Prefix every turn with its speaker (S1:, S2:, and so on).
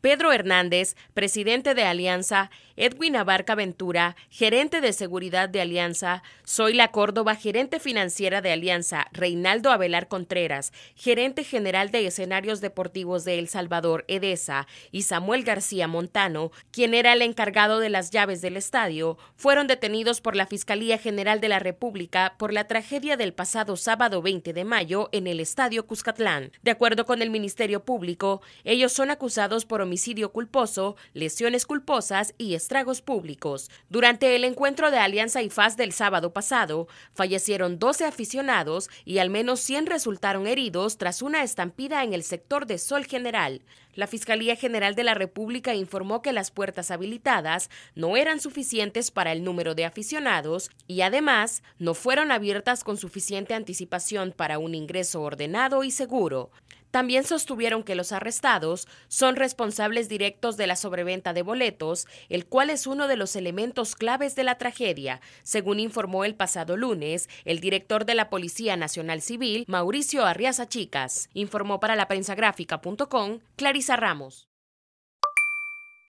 S1: Pedro Hernández, presidente de Alianza, Edwin Abarca Ventura, gerente de seguridad de Alianza, la Córdoba, gerente financiera de Alianza, Reinaldo Abelar Contreras, gerente general de escenarios deportivos de El Salvador, EDESA, y Samuel García Montano, quien era el encargado de las llaves del estadio, fueron detenidos por la Fiscalía General de la República por la tragedia del pasado sábado 20 de mayo en el estadio Cuscatlán. De acuerdo con el Ministerio Público, ellos son acusados por homicidio culposo, lesiones culposas y estragos públicos. Durante el encuentro de Alianza y FAS del sábado pasado, fallecieron 12 aficionados y al menos 100 resultaron heridos tras una estampida en el sector de Sol General. La Fiscalía General de la República informó que las puertas habilitadas no eran suficientes para el número de aficionados y además no fueron abiertas con suficiente anticipación para un ingreso ordenado y seguro. También sostuvieron que los arrestados son responsables directos de la sobreventa de boletos, el cual es uno de los elementos claves de la tragedia, según informó el pasado lunes el director de la Policía Nacional Civil, Mauricio Arriaza Chicas. Informó para la prensa gráfica.com Clarisa Ramos.